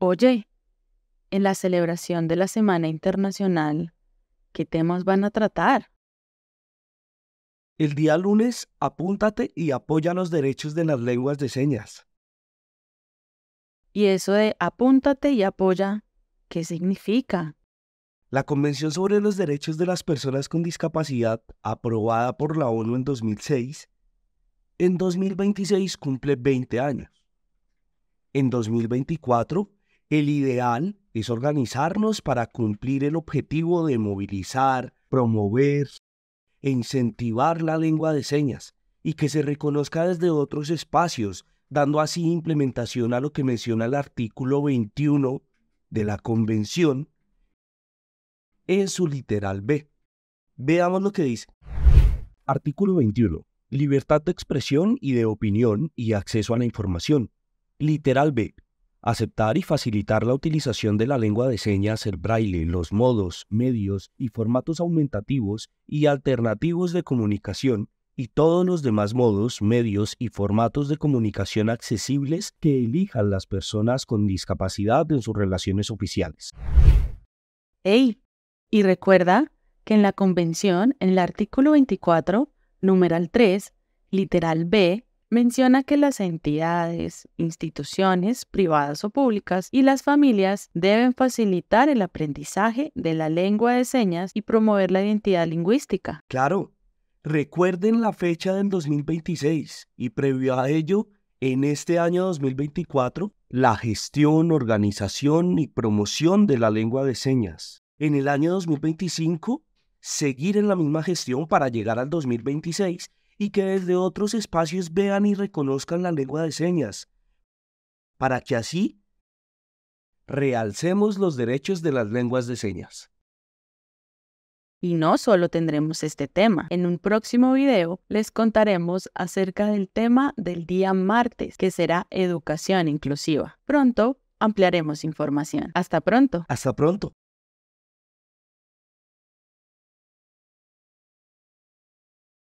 Oye, en la celebración de la Semana Internacional, ¿qué temas van a tratar? El día lunes, apúntate y apoya los derechos de las lenguas de señas. ¿Y eso de apúntate y apoya, qué significa? La Convención sobre los Derechos de las Personas con Discapacidad, aprobada por la ONU en 2006, en 2026 cumple 20 años. En 2024 el ideal es organizarnos para cumplir el objetivo de movilizar, promover e incentivar la lengua de señas y que se reconozca desde otros espacios, dando así implementación a lo que menciona el artículo 21 de la Convención en su literal B. Veamos lo que dice. Artículo 21. Libertad de expresión y de opinión y acceso a la información. Literal B Aceptar y facilitar la utilización de la lengua de señas, el braille, los modos, medios y formatos aumentativos y alternativos de comunicación y todos los demás modos, medios y formatos de comunicación accesibles que elijan las personas con discapacidad en sus relaciones oficiales. ¡Ey! Y recuerda que en la Convención, en el artículo 24, numeral 3, literal B, menciona que las entidades, instituciones privadas o públicas y las familias deben facilitar el aprendizaje de la lengua de señas y promover la identidad lingüística. Claro, recuerden la fecha del 2026 y previo a ello, en este año 2024, la gestión, organización y promoción de la lengua de señas. En el año 2025, seguir en la misma gestión para llegar al 2026 y que desde otros espacios vean y reconozcan la lengua de señas, para que así realcemos los derechos de las lenguas de señas. Y no solo tendremos este tema, en un próximo video les contaremos acerca del tema del día martes, que será educación inclusiva. Pronto ampliaremos información. Hasta pronto. Hasta pronto.